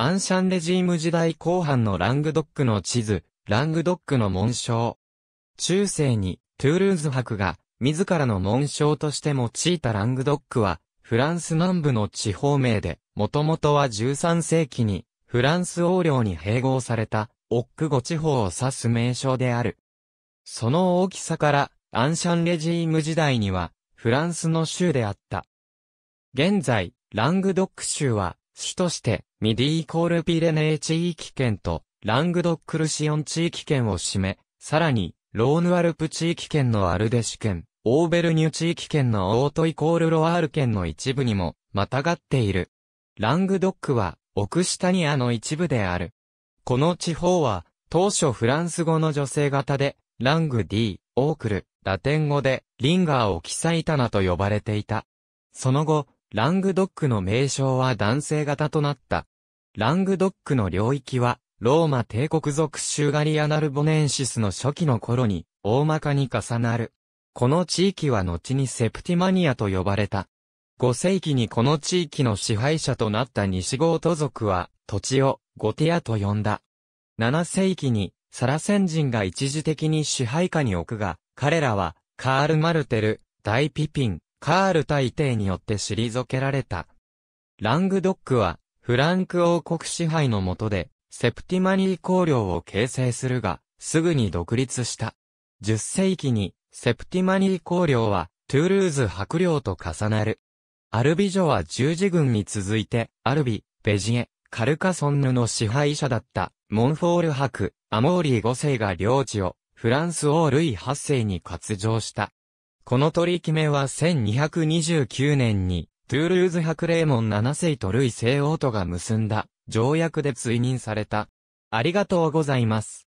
アンシャンレジーム時代後半のラングドックの地図、ラングドックの紋章。中世に、トゥールーズ博が、自らの紋章として用いたラングドックは、フランス南部の地方名で、もともとは13世紀に、フランス王領に併合された、オックゴ地方を指す名称である。その大きさから、アンシャンレジーム時代には、フランスの州であった。現在、ラングドック州は、主として、ミディイコールピレネー地域圏と、ラングドックルシオン地域圏を占め、さらに、ローヌアルプ地域圏のアルデシュ圏、オーベルニュ地域圏のオートイコールロワール圏の一部にも、またがっている。ラングドックは、オクシタニアの一部である。この地方は、当初フランス語の女性型で、ラング D、オークル、ラテン語で、リンガーを記載棚と呼ばれていた。その後、ラングドックの名称は男性型となった。ラングドックの領域は、ローマ帝国属シュガリアナルボネンシスの初期の頃に、大まかに重なる。この地域は後にセプティマニアと呼ばれた。5世紀にこの地域の支配者となった西ゴート族は、土地をゴティアと呼んだ。7世紀にサラセン人が一時的に支配下に置くが、彼らは、カール・マルテル、大ピピン、カール大帝によって退けられた。ラングドックは、フランク王国支配の下で、セプティマニー公領を形成するが、すぐに独立した。10世紀に、セプティマニー公領は、トゥールーズ白領と重なる。アルビジョは十字軍に続いて、アルビ、ベジエ、カルカソンヌの支配者だった、モンフォール伯、アモーリー5世が領地を、フランス王ルイ8世に割譲した。この取り決めは1229年に、トゥールーズ伯レーモン世とルイ聖王とが結んだ、条約で追認された。ありがとうございます。